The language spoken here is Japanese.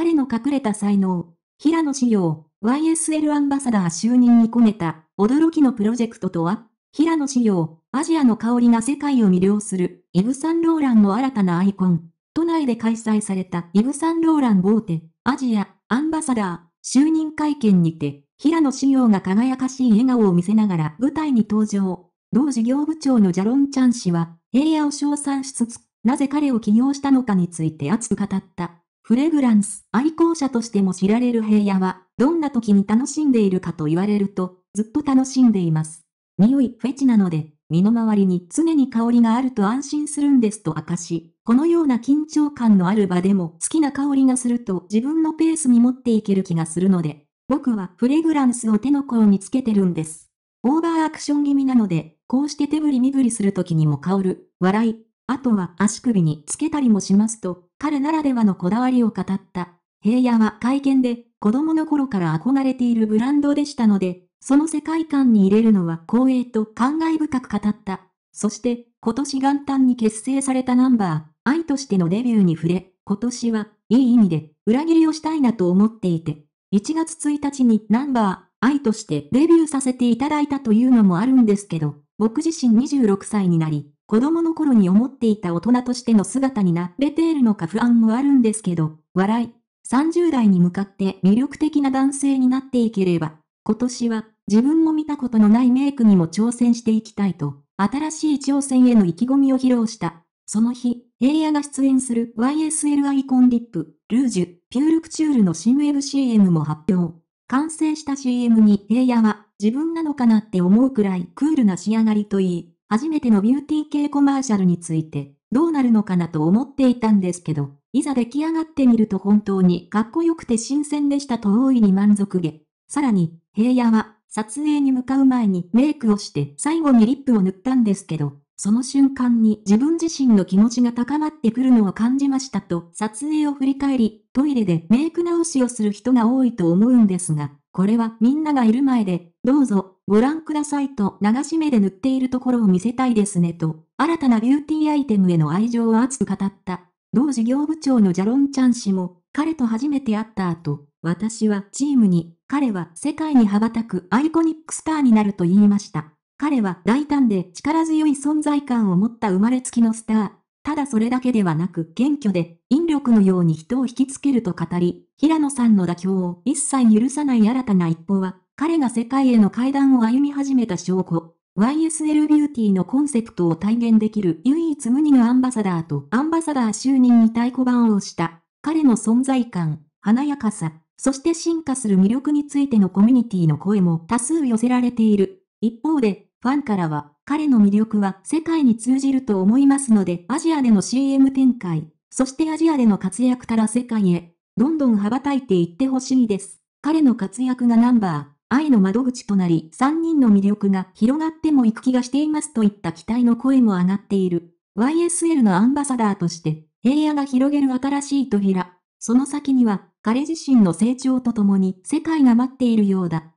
彼の隠れた才能、平野紫耀、YSL アンバサダー就任に込めた、驚きのプロジェクトとは平野紫耀、アジアの香りが世界を魅了する、イブ・サンローランの新たなアイコン。都内で開催されたイブ・サンローランボーテ、アジア、アンバサダー、就任会見にて、平野紫耀が輝かしい笑顔を見せながら舞台に登場。同事業部長のジャロン・チャン氏は、平野を称賛しつつ、なぜ彼を起用したのかについて熱く語った。フレグランス愛好者としても知られる平野は、どんな時に楽しんでいるかと言われると、ずっと楽しんでいます。匂いフェチなので、身の回りに常に香りがあると安心するんですと明かし、このような緊張感のある場でも好きな香りがすると自分のペースに持っていける気がするので、僕はフレグランスを手の甲につけてるんです。オーバーアクション気味なので、こうして手振り身振りする時にも香る、笑い。あとは足首につけたりもしますと、彼ならではのこだわりを語った。平野は会見で、子供の頃から憧れているブランドでしたので、その世界観に入れるのは光栄と感慨深く語った。そして、今年元旦に結成されたナンバー、愛としてのデビューに触れ、今年は、いい意味で、裏切りをしたいなと思っていて、1月1日にナンバー、愛としてデビューさせていただいたというのもあるんですけど、僕自身26歳になり、子供の頃に思っていた大人としての姿になれているのか不安もあるんですけど、笑い。30代に向かって魅力的な男性になっていければ、今年は自分も見たことのないメイクにも挑戦していきたいと、新しい挑戦への意気込みを披露した。その日、平野が出演する YSL アイコンリップ、ルージュ、ピュールクチュールの新ウェブ CM も発表。完成した CM に平野は自分なのかなって思うくらいクールな仕上がりといい、初めてのビューティー系コマーシャルについて、どうなるのかなと思っていたんですけど、いざ出来上がってみると本当にかっこよくて新鮮でしたと大いに満足げ。さらに、平野は撮影に向かう前にメイクをして最後にリップを塗ったんですけど、その瞬間に自分自身の気持ちが高まってくるのを感じましたと撮影を振り返り、トイレでメイク直しをする人が多いと思うんですが、これはみんながいる前で、どうぞご覧くださいと流し目で塗っているところを見せたいですねと、新たなビューティーアイテムへの愛情を熱く語った。同事業部長のジャロン・チャン氏も、彼と初めて会った後、私はチームに、彼は世界に羽ばたくアイコニックスターになると言いました。彼は大胆で力強い存在感を持った生まれつきのスター。ただそれだけではなく謙虚で、引力のように人を引きつけると語り、平野さんの妥協を一切許さない新たな一歩は、彼が世界への階段を歩み始めた証拠。YSL ビューティーのコンセプトを体現できる唯一無二のアンバサダーとアンバサダー就任に太鼓判を押した。彼の存在感、華やかさ、そして進化する魅力についてのコミュニティの声も多数寄せられている。一方で、ファンからは、彼の魅力は世界に通じると思いますので、アジアでの CM 展開、そしてアジアでの活躍から世界へ、どんどん羽ばたいていってほしいです。彼の活躍がナンバー。愛の窓口となり、3人の魅力が広がってもいく気がしていますといった期待の声も上がっている。YSL のアンバサダーとして、平野が広げる新しい扉。その先には、彼自身の成長とともに世界が待っているようだ。